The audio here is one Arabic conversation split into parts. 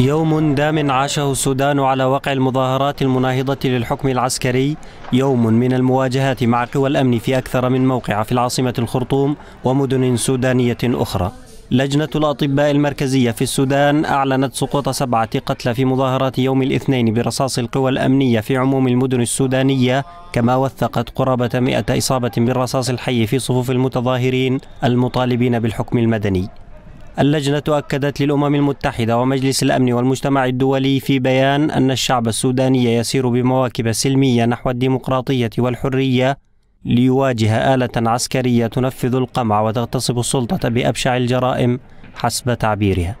يوم دام عاشه السودان على وقع المظاهرات المناهضة للحكم العسكري يوم من المواجهات مع قوى الأمن في أكثر من موقع في العاصمة الخرطوم ومدن سودانية أخرى لجنة الأطباء المركزية في السودان أعلنت سقوط سبعة قتلى في مظاهرات يوم الاثنين برصاص القوى الأمنية في عموم المدن السودانية كما وثقت قرابة 100 إصابة بالرصاص الحي في صفوف المتظاهرين المطالبين بالحكم المدني اللجنة أكدت للأمم المتحدة ومجلس الأمن والمجتمع الدولي في بيان أن الشعب السوداني يسير بمواكب سلمية نحو الديمقراطية والحرية ليواجه آلة عسكرية تنفذ القمع وتغتصب السلطة بأبشع الجرائم حسب تعبيرها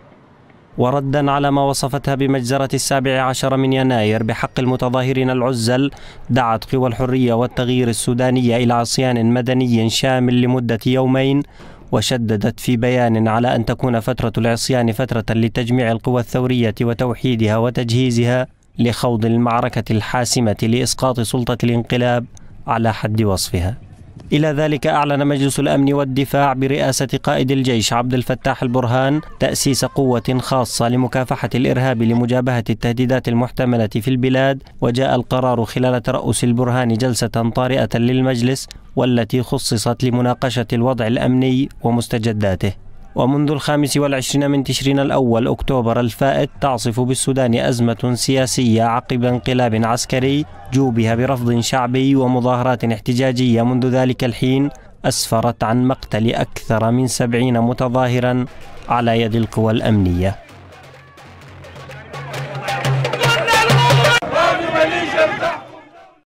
وردا على ما وصفتها بمجزرة السابع عشر من يناير بحق المتظاهرين العزل دعت قوى الحرية والتغيير السودانية إلى عصيان مدني شامل لمدة يومين وشددت في بيان على أن تكون فترة العصيان فترة لتجميع القوى الثورية وتوحيدها وتجهيزها لخوض المعركة الحاسمة لإسقاط سلطة الانقلاب على حد وصفها إلى ذلك أعلن مجلس الأمن والدفاع برئاسة قائد الجيش عبد الفتاح البرهان تأسيس قوة خاصة لمكافحة الإرهاب لمجابهة التهديدات المحتملة في البلاد وجاء القرار خلال ترأس البرهان جلسة طارئة للمجلس والتي خصصت لمناقشة الوضع الأمني ومستجداته ومنذ الخامس والعشرين من تشرين الأول أكتوبر الفائت تعصف بالسودان أزمة سياسية عقب انقلاب عسكري جوبها برفض شعبي ومظاهرات احتجاجية منذ ذلك الحين أسفرت عن مقتل أكثر من سبعين متظاهرا على يد القوى الأمنية